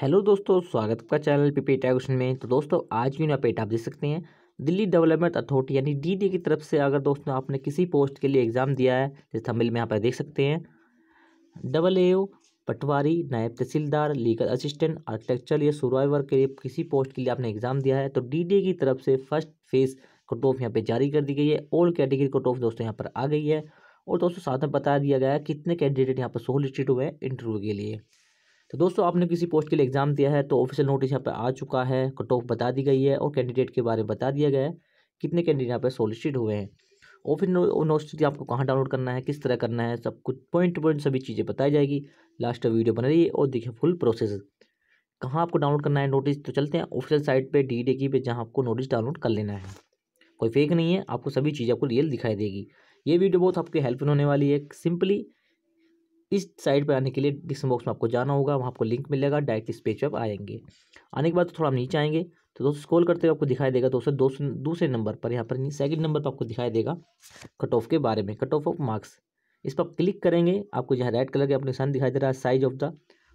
hello दोस्तों स्वागत आपका चैनल पीपी क्वेश्चन में तो दोस्तों आज की पेटा आप देख सकते हैं दिल्ली डेवलपमेंट अथॉरिटी यानी डीडी की तरफ से अगर दोस्तों आपने किसी पोस्ट के लिए एग्ज़ाम दिया है जैसे थमिल में यहाँ पर देख सकते हैं डबल ए पटवारी नायब तहसीलदार लीगल असिस्टेंट आर्किटेक्चर या सुरवाइवर के लिए किसी पोस्ट के लिए आपने एग्ज़ाम दिया है तो डी की तरफ से फर्स्ट फेज़ कट ऑफ यहाँ पर जारी कर दी गई है ओल्ड कैटेगरी कट ऑफ दोस्तों यहाँ पर आ गई है और दोस्तों साथ में बता दिया गया है कितने कैंडिडेट यहाँ पर सोलिस्टेड हुए हैं इंटरव्यू के लिए तो दोस्तों आपने किसी पोस्ट के लिए एग्ज़ाम दिया है तो ऑफिशियल नोटिस यहाँ पर आ चुका है कट ऑफ बता दी गई है और कैंडिडेट के बारे में बता दिया गया है कितने कैंडिडेट यहाँ पर सोलिसिट हुए हैं ऑफिस नोटिस आपको कहाँ डाउनलोड करना है किस तरह करना है सब कुछ पॉइंट टू पॉइंट सभी चीज़ें बताई जाएगी लास्ट वीडियो बना रही है और देखिए फुल प्रोसेस कहाँ आपको डाउनलोड करना है नोटिस तो चलते हैं ऑफिशियल साइट पे डी की पे जहाँ आपको नोटिस डाउनलोड कर लेना है कोई फेक नहीं है आपको सभी चीज़ आपको रियल दिखाई देगी ये वीडियो बहुत आपकी हेल्पफुल होने वाली है सिंपली इस साइड पर आने के लिए डिस्क्रिप्शन बॉक्स में आपको जाना होगा वहाँ आपको लिंक मिलेगा डायरेक्ट इस पेज पर आएंगे आने के बाद तो थोड़ा हम नीचे आएंगे तो दोस्तों स्कॉल करते हुए आपको दिखाई देगा दोस्तों दो दूसरे नंबर पर यहाँ पर सेकंड नंबर पर आपको दिखाई देगा कट ऑफ के बारे में कट ऑफ ऑफ मार्क्स इस पर आप क्लिक करेंगे आपको यहाँ रेड कलर के अपने निशान दिखाई दे रहा है size of the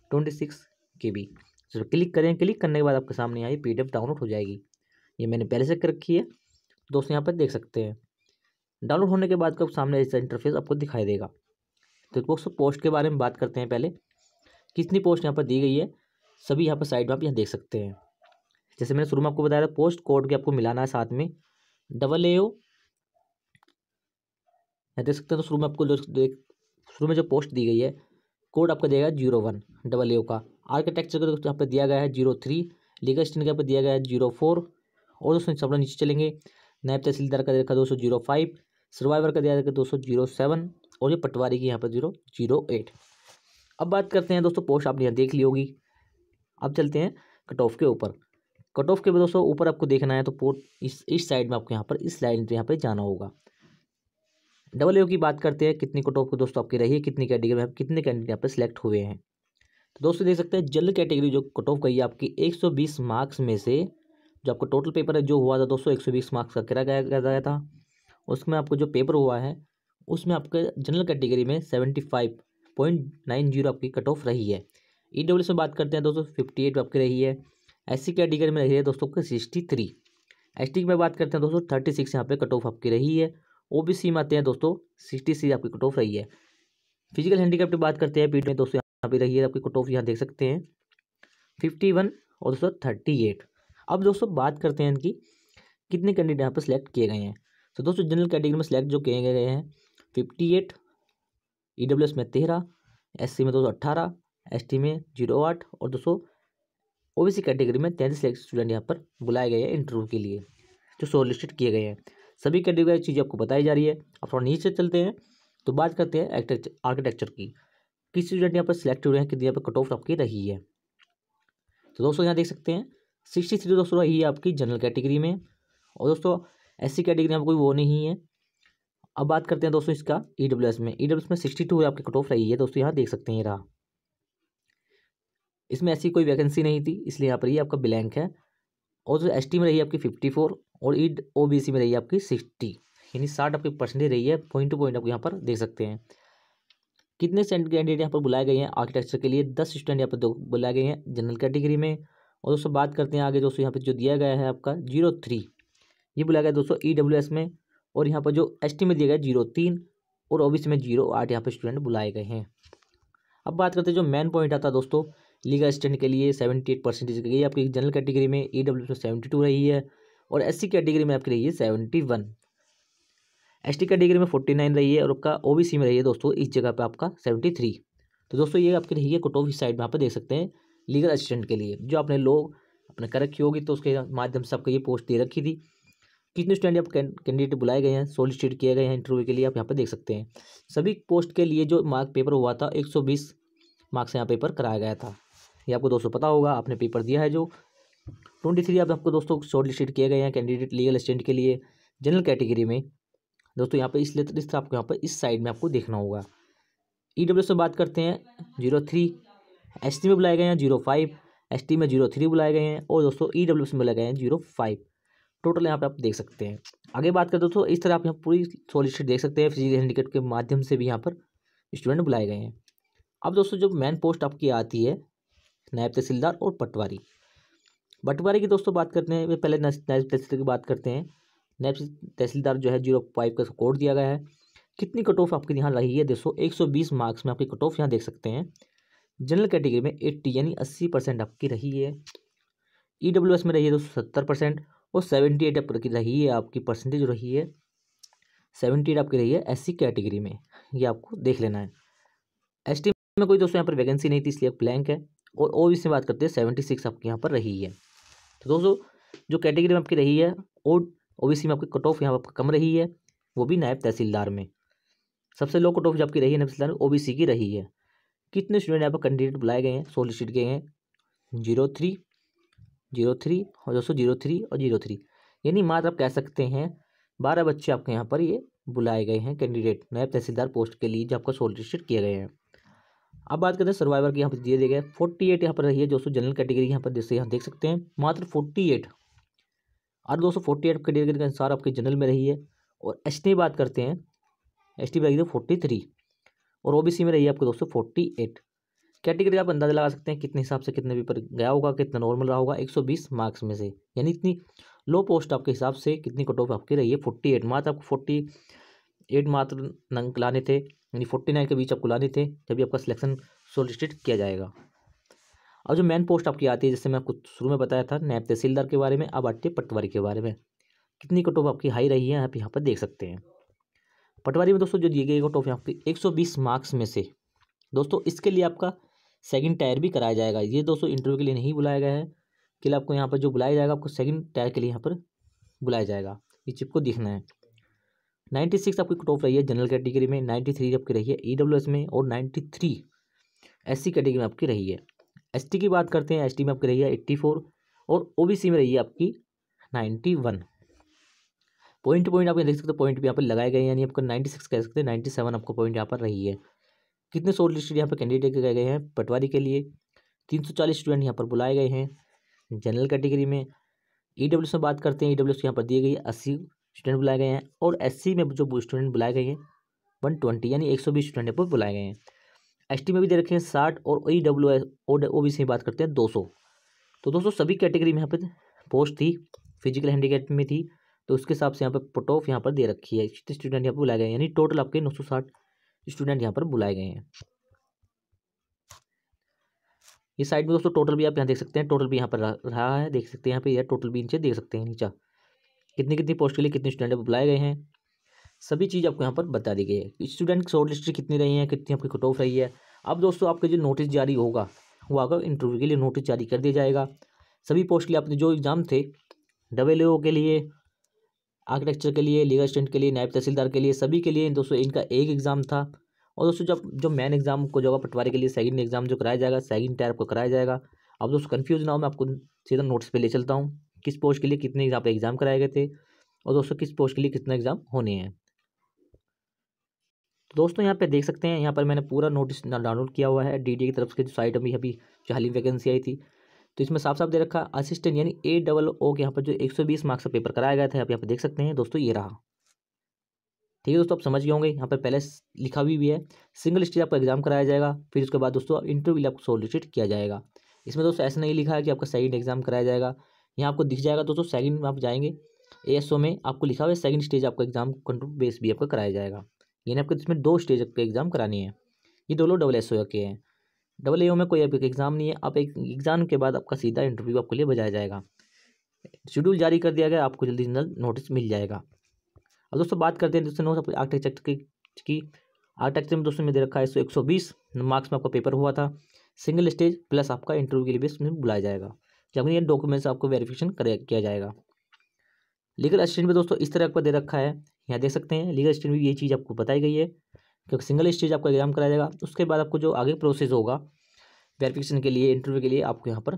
twenty six K B जिस पर क्लिक करें क्लिक करने के बाद आपके सामने यहाँ पी डी डाउनलोड हो जाएगी ये मैंने पहले से कर रखी है दोस्तों यहाँ पर देख सकते हैं डाउनलोड होने के बाद का सामने ऐसा इंटरफेस आपको दिखाई देगा तो दोस्तों पोस्ट के बारे में बात करते हैं पहले कितनी पोस्ट यहाँ पर दी गई है सभी यहाँ पर साइड में आप यहाँ देख सकते हैं जैसे मैंने शुरू में आपको बताया था पोस्ट कोड के आपको मिलाना है साथ में डबल ए ओ देख सकते हैं तो शुरू में आपको शुरू में जो पोस्ट दी गई है कोड आपका देगा zero one double A O का आर्किटेक्चर का यहाँ पर दिया गया है जीरो थ्री लीगल स्टैंड का दिया गया है जीरो फोर और दोस्तों सब नीचे चलेंगे नायब तहसीलदार का देखा दो सौ जीरो फाइव सर्वाइवर का दिया जाएगा दो सौ जीरो सेवन और ये पटवारी की यहाँ पर जीरो जीरो एट अब बात करते हैं दोस्तों पोस्ट आपने यहाँ देख ली होगी अब चलते हैं कट ऑफ के ऊपर कट ऑफ के दोस्तों ऊपर आपको देखना है तो पोर्ट इस इस साइड में आपको यहाँ पर इस लाइन पर यहाँ पर जाना होगा डबल ए की बात करते हैं कितनी कट ऑफ की दोस्तों आपकी रही है कितनी कैटेगरी में कितने कैंडिडेट यहाँ पर सिलेक्ट हुए हैं तो दोस्तों देख सकते हैं जल कैटेगरी जो कट ऑफ गई है आपकी एक मार्क्स में से जो आपका टोटल पेपर है जो हुआ था दोस्तों एक मार्क्स का करा गया था उसमें आपको जो पेपर हुआ है उसमें आपके जनरल कैटेगरी में seventy five point nine zero आपकी कट ऑफ रही है ई e डब्ल्यू में बात करते हैं दोस्तों फिफ्टी एट आपकी रही है एस सी कैटेगरी में रही है दोस्तों आपकी सिक्सटी थ्री एस टी की बात करते हैं दोस्तों थर्टी सिक्स यहाँ पे कट ऑफ आपकी रही है ओ बी सी में आते हैं दोस्तों सिक्सटी सी आपकी कट ऑफ रही है फिजिकल हैंडीकैप्ट की बात करते हैं पीट में दोस्तों यहाँ पे रही है आपकी कट ऑफ यहाँ देख सकते हैं फिफ्टी वन और दोस्तों थर्टी एट अब दोस्तों बात करते हैं इनकी कितने कैंडिडेट यहाँ पर सिलेक्ट किए गए हैं तो दोस्तों जनरल कैटेगरी में सिलेक्ट जो किए गए हैं fifty eight E W S में तेरह एस सी में दो सौ अट्ठारह एस टी में जीरो आठ और दो सौ ओ बी सी कैटेगरी में तैंतीस लाख स्टूडेंट यहाँ पर बुलाए गए हैं इंटरव्यू के लिए जो लिस्टेड किए गए हैं सभी कैटेगरी चीज़ें आपको बताई जा रही है अब थोड़ा नीचे चलते हैं तो बात करते हैं आर्किटेक्चर की किस स्टूडेंट यहाँ पर सिलेक्ट हुए हैं कितनी यहाँ पर कट ऑफ आपकी रही है तो दोस्तों यहाँ देख सकते हैं सिक्सटी थ्री दोस्तों रही है आपकी जनरल कैटेगरी में और दोस्तों ऐसी कैटेगरी में कोई वो नहीं है अब बात करते हैं दोस्तों इसका ई डब्ल्यू एस में ई डब्ल्यू एस में सिक्सटी टू आपकी कट ऑफ रही है दोस्तों यहाँ देख सकते हैं रहा इसमें ऐसी कोई वैकेंसी नहीं थी इसलिए यहाँ पर ये आपका ब्लैंक है और जो एस में रही आपकी फिफ्टी फोर और ई ओ बी सी में रही आपकी सिक्सटी यानी साठ आपकी परसेंटेज रही है पॉइंट टू पॉइंट आप यहाँ पर देख सकते हैं कितने कैंडिडेट यहाँ पर बुलाए गए हैं आर्किटेक्चर के लिए दस स्टूडेंट यहाँ पर बुलाए गए हैं जनरल कैटेगरी में और दोस्तों बात करते हैं आगे दोस्तों यहाँ पर जो दिया गया है आपका जीरो थ्री ये बुलाया गया दोस्तों ई डब्ल्यू एस में और यहाँ पर जो एस में दिया गया जीरो तीन और ओबीसी में जीरो आठ यहाँ पर स्टूडेंट बुलाए गए हैं अब बात करते हैं जो मेन पॉइंट आता है दोस्तों लीगल असिस्टेंट के लिए सेवेंटी एट परसेंटेज गई आपकी जनरल कैटेगरी में ई डब्ल्यू में सेवेंटी टू रही है और एस कैटेगरी में आपकी रही है सेवेंटी वन एस कैटेगरी में फोर्टी नाइन रही है और आपका ओ में रही है दोस्तों इस जगह पर आपका सेवेंटी थ्री तो दोस्तों ये आपकी रही है कट ऑफ साइड में आप देख सकते हैं लीगल असिस्टेंट के लिए जो आपने लोग अपने कर रखी होगी तो उसके माध्यम से आपको ये पोस्ट दे रखी थी कितने स्टैंड आप कैंडिडेट बुलाए गए हैं सोलिसिट किए गए हैं इंटरव्यू के लिए आप यहाँ पर देख सकते हैं सभी पोस्ट के लिए जो मार्क पेपर हुआ था एक मार्क्स यहाँ पेपर कराया गया था ये आपको दोस्तों पता होगा आपने पेपर दिया है जो ट्वेंटी थ्री आपको दोस्तों शॉर्ट लिस्टेड किए गए हैं कैंडिडेट लीगल स्टैंड के लिए जनरल कैटेगरी में दोस्तों यहाँ पर लेटर इस आपको यहाँ पर इस साइड में आपको देखना होगा ई e डब्ल्यू से बात करते हैं जीरो थ्री एस टी में बुलाए गए हैं जीरो फाइव एस टी में जीरो थ्री बुलाए गए हैं और दोस्तों ई डब्ल्यू से बुलाए गए हैं जीरो फाइव टोटल यहाँ पे आप देख सकते हैं आगे बात करें दोस्तों इस तरह आप यहाँ पूरी सॉलिड देख सकते हैं फिजिकल हैंडीकेप के माध्यम से भी यहाँ पर स्टूडेंट बुलाए गए हैं अब दोस्तों जो मेन पोस्ट आपकी आती है नायब तहसीलदार और पटवारी पटवारी की दोस्तों बात करते हैं पहले नायब तहसीलदार की बात करते हैं नायब तहसीलदार जो है जीरो फाइव का स्कोर दिया गया है कितनी कट ऑफ आपके यहाँ रही है दोस्तों एक सौ बीस मार्क्स में आपकी कट ऑफ यहाँ देख सकते हैं जनरल कैटेगरी में एट्टी यानी अस्सी परसेंट आपकी रही है ई डब्ल्यू एस में रही है दोस्तों सत्तर परसेंट वो सेवेंटी एट की रही है आपकी परसेंटेज रही है सेवेंटी एट आपकी रही है एस कैटेगरी में ये आपको देख लेना है एस में कोई दोस्तों यहाँ पर वैकेंसी नहीं थी इसलिए ब्लैंक है और ओ बी बात करते हैं सेवेंटी सिक्स आपकी यहाँ पर रही है तो दोस्तों जो कैटेगरी में आपकी रही है और ओ बी में आपकी कट ऑफ यहाँ पर कम रही है वो भी नायब तहसीलदार में सबसे लो कट ऑफ जो आपकी रही है नायब तहसीलदार ओ की रही है कितने स्टूडेंट यहाँ पर कैंडिडेट बुलाए गए हैं सोलिसिट गए हैं जीरो थ्री जीरो थ्री और दोस्तों जीरो थ्री और जीरो थ्री यानी मात्र आप कह सकते हैं बारह बच्चे आपके यहाँ पर ये बुलाए गए हैं कैंडिडेट नए तहसीलदार पोस्ट के लिए जो आपको सोलिसिट किए गए हैं अब बात करते हैं सर्वाइवर के यहाँ पर दिए दिए गए फोर्टी एट यहाँ पर रही है दोस्तों जनरल कैटेगरी यहाँ पर जैसे यहाँ देख सकते हैं मात्र फोर्टी एट और दोस्तों फोर्टी एट कैटेगरी के अनुसार आपके जनरल में रही है और एस टी बात करते हैं एस तो टी में रही है फोर्टी थ्री और ओ बी सी में रही है आपको दोस्तों फोर्टी एट कैटेगरी आप अंदाजा लगा सकते हैं कितने हिसाब से कितने पेपर गया होगा कितना नॉर्मल रहा होगा 120 मार्क्स में से यानी इतनी लो पोस्ट आपके हिसाब से कितनी कट ऑफ आपकी रही है फोर्टी एट मात्र आपको फोर्टी एट मात्र नंक लाने थे यानी फोर्टी नाइन के बीच आपको लाने थे जब आपका सिलेक्शन सोलिसिटेड किया जाएगा अब जो मेन पोस्ट आपकी आती है जैसे मैं आपको शुरू में बताया था नैब तहसीलदार के बारे में अब आती है पटवारी के बारे में कितनी कट ऑफ आपकी हाई रही है आप यहाँ पर देख सकते हैं पटवारी में दोस्तों जो दिए गए कट ऑफ आपकी एक मार्क्स में से दोस्तों इसके लिए आपका सेकंड टायर भी कराया जाएगा ये दोस्तों इंटरव्यू के लिए नहीं बुलाया गया है कि आपको यहाँ पर जो बुलाया जाएगा आपको सेकंड टायर के लिए यहाँ पर बुलाया जाएगा ये चिप को देखना है नाइन्टी सिक्स आपकी कट ऑफ रही है जनरल कैटेगरी में नाइन्टी थ्री आपकी रही है ई e एस में और ninety three S C category में आपकी रही है एस टी की बात करते हैं एस टी में आपकी रही है एट्टी फोर और ओ बी सी में रही है आपकी नाइन्टी वन पॉइंट पॉइंट आप देख सकते हो पॉइंट भी यहाँ पर लगाए गए यानी आपका नाइन्टी सिक्स कह सकते हैं नाइन्टी सेवन आपको पॉइंट यहाँ पर रही है कितने शॉर्ट लिस्टेड यहाँ पर कैंडिडेट गए गए हैं पटवारी के लिए तीन सौ चालीस स्टूडेंट यहाँ पर बुलाए गए हैं जनरल कैटेगरी में ई e डब्ल्यू में बात करते हैं ई e डब्ल्यू यहाँ पर दिए गई अस्सी स्टूडेंट बुलाए गए हैं और एस में जो स्टूडेंट बुलाए गए हैं वन ट्वेंटी यानी एक सौ बीस स्टूडेंट यहाँ पर बुलाए गए हैं एस में भी दे रखे हैं साठ और E W S O B से बात करते हैं दो सौ तो दोस्तों सभी कैटेगरी में यहाँ पर पोस्ट थी फिजिकल हैंडीकेप में थी तो उसके हिसाब से यहाँ पर कट ऑफ यहाँ पर दे रखी है स्टूडेंट यहाँ पर बुलाए गए यानी टोटल आपके नौ सौ साठ स्टूडेंट यहाँ पर बुलाए गए हैं इस साइड में दोस्तों टोटल भी आप यहाँ देख सकते हैं टोटल भी यहाँ पर रहा है देख सकते हैं यहाँ पे यह टोटल भी नीचे देख सकते हैं नीचा कितनी कितनी पोस्ट के लिए कितने स्टूडेंट बुलाए गए हैं सभी चीज़ आपको यहाँ पर बता दी गई है स्टूडेंट की शॉर्ट लिस्ट कितनी रही है कितनी आपकी कट ऑफ रही है अब दोस्तों आपके जो नोटिस जारी होगा वो आपका इंटरव्यू के लिए नोटिस जारी कर दिया जाएगा सभी पोस्ट के लिए आपने जो एग्ज़ाम थे डबल के लिए आर्किटेक्चर के लिए लीगल स्टूडेंट के लिए नायब तहसीलदार के लिए सभी के लिए दोस्तों इनका एक एग्ज़ाम था और दोस्तों जब जो मेन एग्ज़ाम को जो होगा पटवारी के लिए सेकंड एग्ज़ाम जो कराया जाएगा सेकंड टाइप को कराया जाएगा अब दोस्तों कन्फ्यूज़ ना हो मैं आपको सीधा नोट्स पे ले चलता हूँ किस पोस्ट के लिए कितने पर एग्ज़ाम कराए गए थे और दोस्तों किस पोस्ट के लिए कितना एग्ज़ाम होने हैं तो दोस्तों यहाँ पर देख सकते हैं यहाँ पर मैंने पूरा नोटिस डाउनलोड किया हुआ है डी की तरफ से जो साइट अभी अभी जो हाल वैकेंसी आई थी तो इसमें साफ साफ दे रखा असिस्टेंट यानी ए डबल ओ के यहाँ पर जो 120 मार्क्स का पेपर कराया गया था आप यहाँ पर देख सकते हैं दोस्तों ये रहा ठीक है दोस्तों आप समझ गए होंगे यहाँ पर पहले लिखा भी, भी है सिंगल स्टेज आपका एग्जाम कराया जाएगा फिर उसके बाद दोस्तों इंटरव्यू आपको सोलिसिट किया जाएगा इसमें दोस्तों ऐसा नहीं लिखा है कि आपका सेकंड एग्जाम कराया जाएगा यहाँ आपको दिख जाएगा दोस्तों सेकंड में आप जाएंगे ए में आपको लिखा हुआ है सेकंड स्टेज आपका एग्जाम कंट्रोल बेस भी आपका कराया जाएगा यानी आपको इसमें दो स्टेज आपके एग्जाम करानी है ये दोनों डबल एस ओ के हैं डबल ए में कोई अभी एग्ज़ाम नहीं है आप एक एग्ज़ाम के बाद आपका सीधा इंटरव्यू आपके लिए बजाया जाएगा शेड्यूल जारी कर दिया गया आपको जल्दी से नोटिस मिल जाएगा अब दोस्तों बात करते हैं दोस्तों नोट आर्किटेक्चर की आर्किटेक्चर में दोस्तों में दे रखा है एक सौ बीस मार्क्स में आपका पेपर हुआ था सिंगल स्टेज प्लस आपका इंटरव्यू के लिए भी इसमें बुलाया जाएगा जब ये डॉक्यूमेंट्स आपको वेरिफिकेशन किया जाएगा लीगल असिस्टेंट में दोस्तों इस तरह आपको दे रखा है यहाँ देख सकते हैं लीगल असिस्टेंट भी ये चीज़ आपको बताई गई है क्योंकि सिंगल स्टेज आपका एग्जाम कराया जाएगा उसके बाद आपको जो आगे प्रोसेस होगा वेरिफिकेशन के लिए इंटरव्यू के लिए आपको यहाँ पर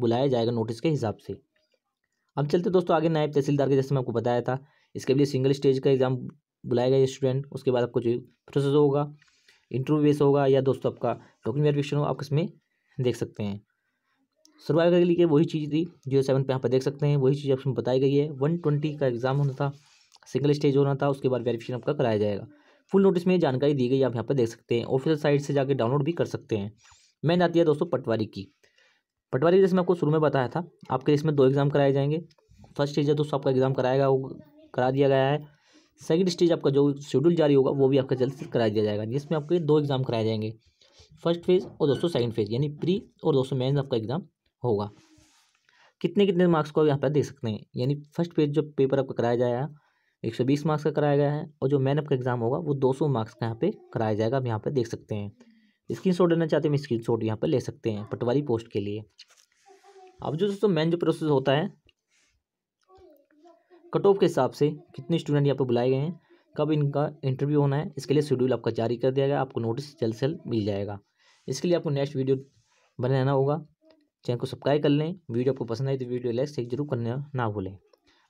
बुलाया जाएगा नोटिस के हिसाब से अब चलते दोस्तों आगे नायब तहसीलदार के जैसे मैं आपको बताया था इसके लिए सिंगल स्टेज का एग्जाम बुलाया गया स्टूडेंट उसके बाद आपको जो प्रोसेस होगा इंटरव्यू बेस होगा या दोस्तों आपका डॉक्यूमेंट वेरिफिकेशन हो आप इसमें देख सकते हैं सर्वाइव के लिए वही चीज़ थी जो सेवन पे यहाँ पर देख सकते हैं वही चीज़ आपको बताई गई है वन ट्वेंटी का एग्ज़ाम होना था सिंगल स्टेज होना था उसके बाद वेरिफिकेशन आपका कराया जाएगा फुल नोटिस में जानकारी दी गई आप यहाँ पर देख सकते हैं ऑफिशियल साइट से जाकर डाउनलोड भी कर सकते हैं मैं आती है दोस्तों पटवारी की पटवारी जैसे मैं आपको शुरू में बताया था आपके इसमें दो एग्ज़ाम कराए जाएंगे फर्स्ट स्टेज है दोस्तों आपका एग्ज़ाम कराएगा वो करा दिया गया है सेकंड स्टेज आपका जो शेड्यूल जारी होगा वो भी आपका जल्द से करा दिया जाएगा जिसमें आपके दो एग्ज़ाम कराए जाएंगे फर्स्ट फेज़ और दोस्तों सेकंड फेज़ यानी प्री और दोस्तों मेन्स आपका एग्ज़ाम होगा कितने कितने मार्क्स को आप यहाँ पर देख सकते हैं यानी फर्स्ट फेज जो पेपर आपका कराया जाएगा एक सौ बीस मार्क्स का कराया गया है और जो मैनअप का एग्ज़ाम होगा वो दो सौ मार्क्स का यहाँ पे कराया जाएगा आप यहाँ पे देख सकते हैं स्क्रीन शॉट लेना चाहते हैं स्क्रीन शॉट यहाँ पर ले सकते हैं पटवारी पोस्ट के लिए अब जो दोस्तों मेन जो प्रोसेस होता है कट ऑफ के हिसाब से कितने स्टूडेंट यहाँ पर बुलाए गए हैं कब इनका इंटरव्यू होना है इसके लिए शेड्यूल आपका जारी कर दिया गया आपको नोटिस जल्द से जल्द मिल जाएगा इसके लिए आपको नेक्स्ट वीडियो बने रहना होगा चैनल को सब्सक्राइब कर लें वीडियो आपको पसंद आई तो वीडियो लाइक शेयर जरूर करना ना भूलें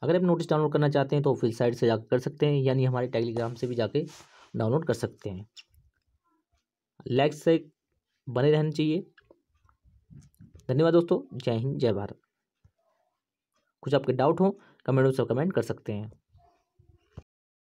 अगर आप नोटिस डाउनलोड करना चाहते हैं तो ऑफिस साइट से जाकर कर सकते हैं यानी हमारे टेलीग्राम से भी जाके डाउनलोड कर सकते हैं लाइक से बने रहना चाहिए धन्यवाद दोस्तों जय हिंद जय भारत कुछ आपके डाउट हो कमेंट में सब कमेंट कर सकते हैं